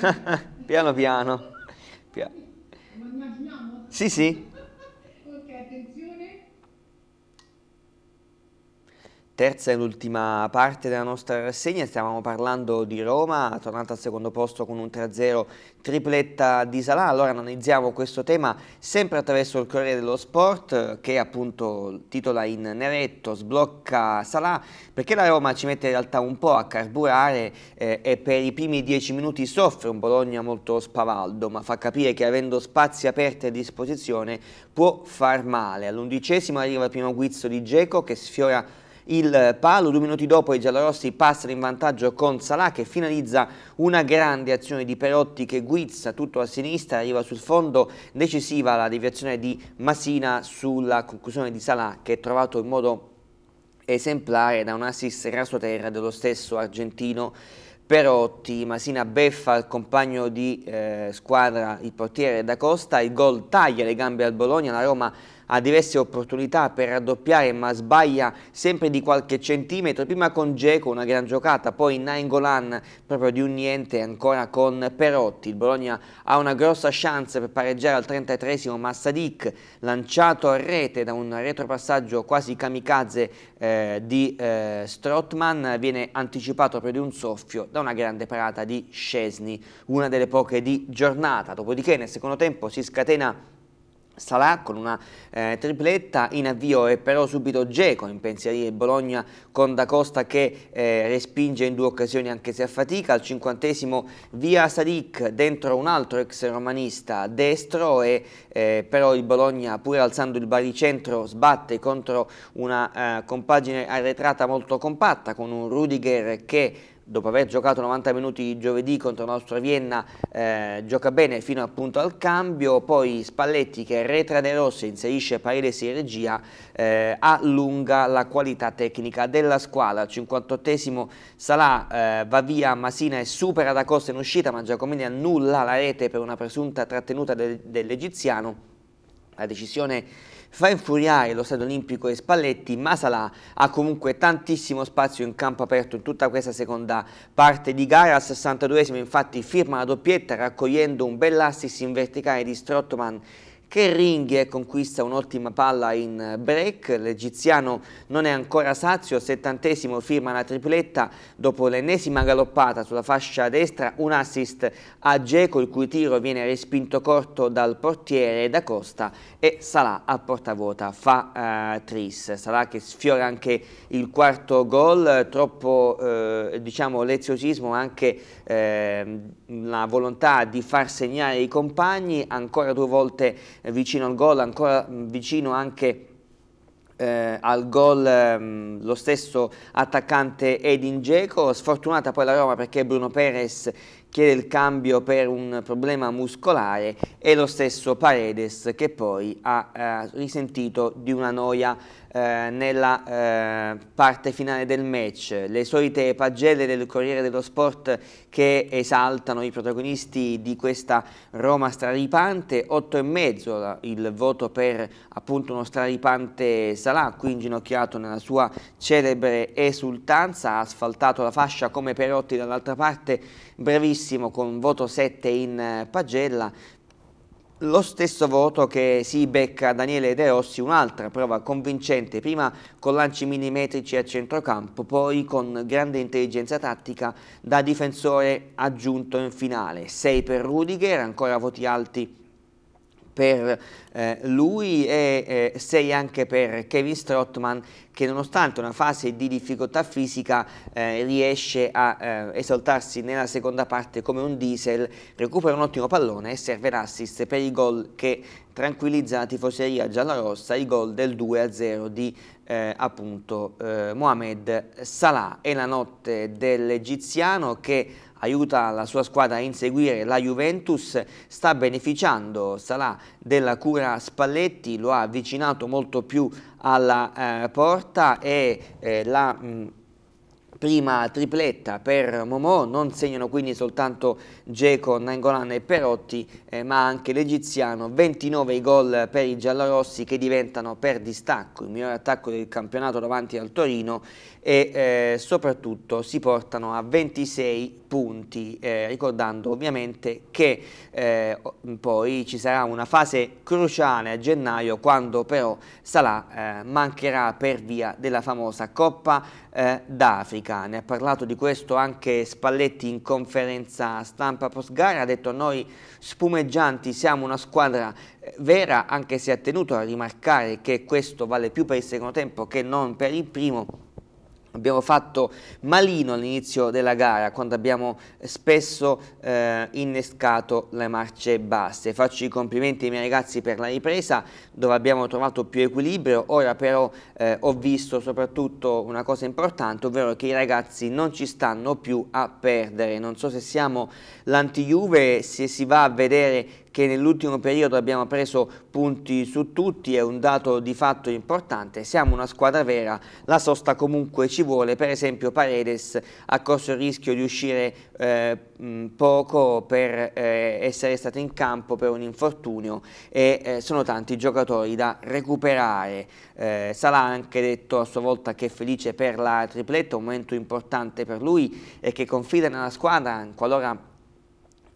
piano piano. immaginiamo? Sì, sì. terza e ultima parte della nostra rassegna, stavamo parlando di Roma, tornata al secondo posto con un 3-0 tripletta di Salà, allora analizziamo questo tema sempre attraverso il Corriere dello Sport che appunto titola in neretto, sblocca Salà, perché la Roma ci mette in realtà un po' a carburare eh, e per i primi dieci minuti soffre un Bologna molto spavaldo, ma fa capire che avendo spazi aperti a disposizione può far male. All'undicesimo arriva il primo guizzo di Geco che sfiora il palo, due minuti dopo i giallorossi passano in vantaggio con Salah che finalizza una grande azione di Perotti che guizza tutto a sinistra, arriva sul fondo, decisiva la deviazione di Masina sulla conclusione di Salah che è trovato in modo esemplare da un assist raso terra dello stesso argentino Perotti, Masina beffa il compagno di eh, squadra, il portiere da Costa, il gol taglia le gambe al Bologna, la Roma ha diverse opportunità per raddoppiare ma sbaglia sempre di qualche centimetro, prima con Geco una gran giocata, poi Nainggolan proprio di un niente ancora con Perotti. Il Bologna ha una grossa chance per pareggiare al 33esimo ma Sadik lanciato a rete da un retropassaggio quasi kamikaze eh, di eh, Strottman viene anticipato proprio di un soffio da una grande parata di Scesni, una delle poche di giornata. Dopodiché nel secondo tempo si scatena Salà con una eh, tripletta in avvio e però subito Geco in pensieri Bologna con Da Costa che eh, respinge in due occasioni anche se a fatica al cinquantesimo via Sadik dentro un altro ex romanista destro e eh, però il Bologna pur alzando il baricentro sbatte contro una eh, compagine arretrata molto compatta con un Rudiger che dopo aver giocato 90 minuti giovedì contro la nostra Vienna, eh, gioca bene fino appunto al cambio, poi Spalletti che retra nei rossi, inserisce Paredes in regia, eh, allunga la qualità tecnica della squadra. 58esimo Salah eh, va via Masina e supera da Costa in uscita, ma Giacomini annulla la rete per una presunta trattenuta de dell'egiziano. La decisione Fa infuriare lo stadio olimpico e Spalletti, ma Salah ha comunque tantissimo spazio in campo aperto in tutta questa seconda parte di gara. Al 62esimo infatti firma la doppietta raccogliendo un bell'assist in verticale di Strottmann Kerringhe eh, conquista un'ottima palla in eh, break, l'egiziano non è ancora sazio, settantesimo firma la tripletta dopo l'ennesima galoppata sulla fascia destra, un assist a Geco il cui tiro viene respinto corto dal portiere da Costa e Salah a porta vuota fa eh, tris, Salah che sfiora anche il quarto gol, troppo eh, diciamo leziosismo anche eh, la volontà di far segnare i compagni, ancora due volte vicino al gol, ancora vicino anche eh, al gol ehm, lo stesso attaccante Edin Dzeko, sfortunata poi la Roma perché Bruno Perez chiede il cambio per un problema muscolare e lo stesso Paredes che poi ha eh, risentito di una noia eh, nella eh, parte finale del match, le solite pagelle del Corriere dello Sport che esaltano i protagonisti di questa Roma straripante, 8,5 il voto per appunto uno straripante Salà, qui inginocchiato nella sua celebre esultanza, ha asfaltato la fascia come Perotti dall'altra parte, brevissimo con voto 7 in eh, pagella, lo stesso voto che si becca Daniele De Rossi, un'altra prova convincente, prima con lanci millimetrici a centrocampo, poi con grande intelligenza tattica da difensore aggiunto in finale. 6 per Rudiger, ancora voti alti per eh, lui e eh, 6 anche per Kevin Strottman che nonostante una fase di difficoltà fisica eh, riesce a eh, esaltarsi nella seconda parte come un diesel, recupera un ottimo pallone e serve l'assist per il gol che tranquillizza la tifoseria giallorossa, il gol del 2-0 di eh, appunto eh, Mohamed Salah. È la notte dell'egiziano che aiuta la sua squadra a inseguire la Juventus, sta beneficiando Salà della cura Spalletti, lo ha avvicinato molto più alla eh, porta e eh, la... Mh, mm, prima tripletta per Momò, non segnano quindi soltanto Geco, Nangolan e Perotti, eh, ma anche l'egiziano, 29 i gol per i giallorossi che diventano per distacco il miglior attacco del campionato davanti al Torino e eh, soprattutto si portano a 26 punti, eh, ricordando ovviamente che eh, poi ci sarà una fase cruciale a gennaio quando però Salah eh, mancherà per via della famosa Coppa eh, d'Africa. Ne ha parlato di questo anche Spalletti in conferenza stampa post gara, ha detto noi spumeggianti siamo una squadra eh, vera anche se ha tenuto a rimarcare che questo vale più per il secondo tempo che non per il primo Abbiamo fatto malino all'inizio della gara quando abbiamo spesso eh, innescato le marce basse. Faccio i complimenti ai miei ragazzi per la ripresa dove abbiamo trovato più equilibrio. Ora però eh, ho visto soprattutto una cosa importante, ovvero che i ragazzi non ci stanno più a perdere. Non so se siamo l'anti-Juve, se si va a vedere che nell'ultimo periodo abbiamo preso punti su tutti è un dato di fatto importante, siamo una squadra vera, la sosta comunque ci vuole, per esempio Paredes ha corso il rischio di uscire eh, poco per eh, essere stato in campo per un infortunio e eh, sono tanti giocatori da recuperare, eh, Salah ha anche detto a sua volta che è felice per la tripletta, un momento importante per lui e che confida nella squadra qualora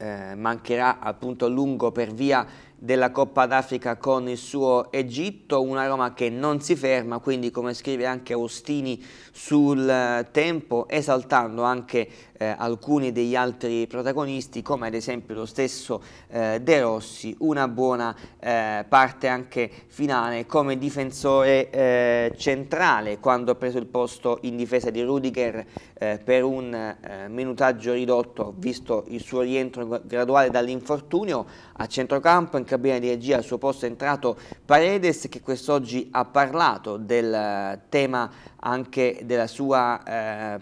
eh, mancherà appunto a lungo per via della Coppa d'Africa con il suo Egitto, una Roma che non si ferma, quindi come scrive anche Ostini sul eh, tempo, esaltando anche eh, alcuni degli altri protagonisti come ad esempio lo stesso eh, De Rossi, una buona eh, parte anche finale come difensore eh, centrale quando ha preso il posto in difesa di Rudiger eh, per un eh, minutaggio ridotto visto il suo rientro graduale dall'infortunio a centrocampo in cabina di regia al suo posto è entrato Paredes che quest'oggi ha parlato del tema anche della sua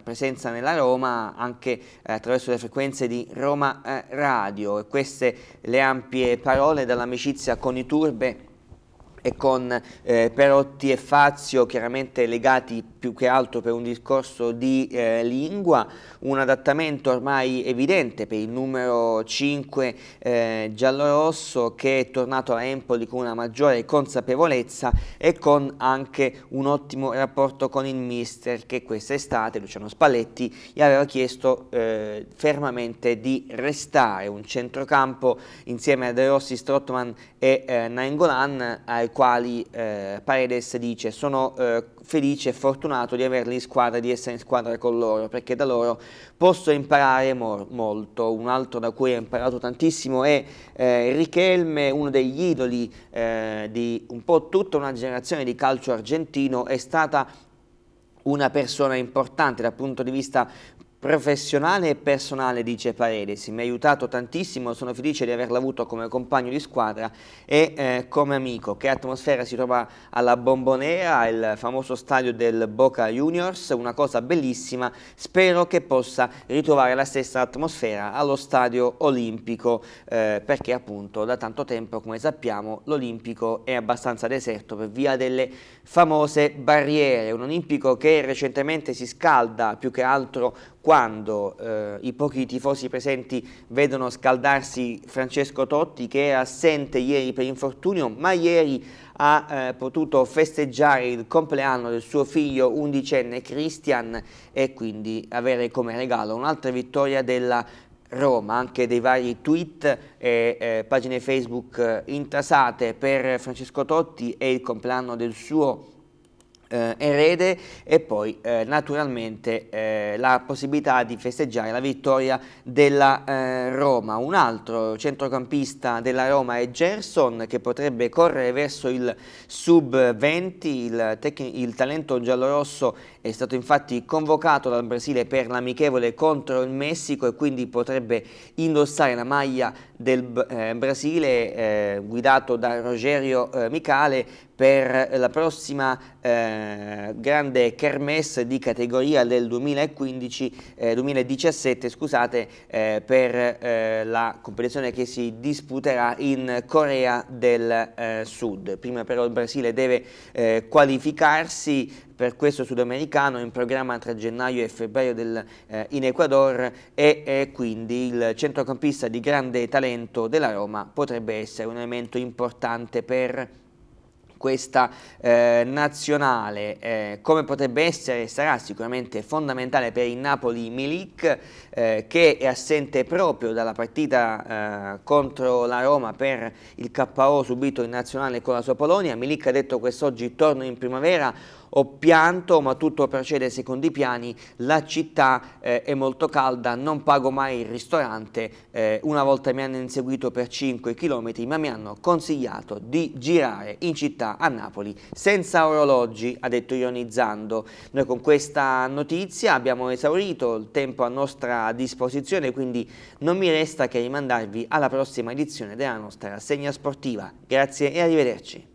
presenza nella Roma anche anche attraverso le frequenze di Roma eh, Radio e queste le ampie parole dall'amicizia con i Turbe e con eh, Perotti e Fazio chiaramente legati più che altro per un discorso di eh, lingua, un adattamento ormai evidente per il numero 5 eh, giallorosso che è tornato a Empoli con una maggiore consapevolezza e con anche un ottimo rapporto con il mister che quest'estate, Luciano Spalletti, gli aveva chiesto eh, fermamente di restare un centrocampo insieme a De Rossi, Strottman e eh, Nainggolan ai quali eh, Paredes dice sono eh, felice e fortunato di averli in squadra di essere in squadra con loro perché da loro posso imparare mo molto. Un altro da cui ho imparato tantissimo è eh, Richelme, uno degli idoli eh, di un po' tutta una generazione di calcio argentino, è stata una persona importante dal punto di vista professionale e personale, dice Paredes, mi ha aiutato tantissimo, sono felice di averla avuto come compagno di squadra e eh, come amico. Che atmosfera si trova alla Bombonera, il famoso stadio del Boca Juniors, una cosa bellissima, spero che possa ritrovare la stessa atmosfera allo stadio olimpico, eh, perché appunto da tanto tempo, come sappiamo, l'olimpico è abbastanza deserto per via delle famose barriere, un olimpico che recentemente si scalda più che altro quando eh, i pochi tifosi presenti vedono scaldarsi Francesco Totti che è assente ieri per infortunio ma ieri ha eh, potuto festeggiare il compleanno del suo figlio undicenne Christian e quindi avere come regalo un'altra vittoria della Roma, anche dei vari tweet e eh, pagine Facebook eh, intasate per Francesco Totti e il compleanno del suo eh, erede e poi eh, naturalmente eh, la possibilità di festeggiare la vittoria della eh, Roma. Un altro centrocampista della Roma è Gerson che potrebbe correre verso il sub 20, il, il talento giallorosso è stato infatti convocato dal Brasile per l'amichevole contro il Messico e quindi potrebbe indossare la maglia del eh, Brasile eh, guidato da Rogerio Micale per la prossima eh, grande kermesse di categoria del 2015, eh, 2017 scusate, eh, per eh, la competizione che si disputerà in Corea del eh, Sud. Prima però il Brasile deve eh, qualificarsi per questo sudamericano in programma tra gennaio e febbraio del, in Ecuador e quindi il centrocampista di grande talento della Roma potrebbe essere un elemento importante per questa eh, nazionale, eh, come potrebbe essere e sarà sicuramente fondamentale per il Napoli Milik eh, che è assente proprio dalla partita eh, contro la Roma per il KO subito in nazionale con la sua Polonia, Milik ha detto quest'oggi torno in primavera, ho pianto ma tutto procede secondo i piani, la città eh, è molto calda, non pago mai il ristorante, eh, una volta mi hanno inseguito per 5 km ma mi hanno consigliato di girare in città a Napoli senza orologi, ha detto ionizzando. Noi con questa notizia abbiamo esaurito il tempo a nostra disposizione, quindi non mi resta che rimandarvi alla prossima edizione della nostra rassegna sportiva. Grazie e arrivederci.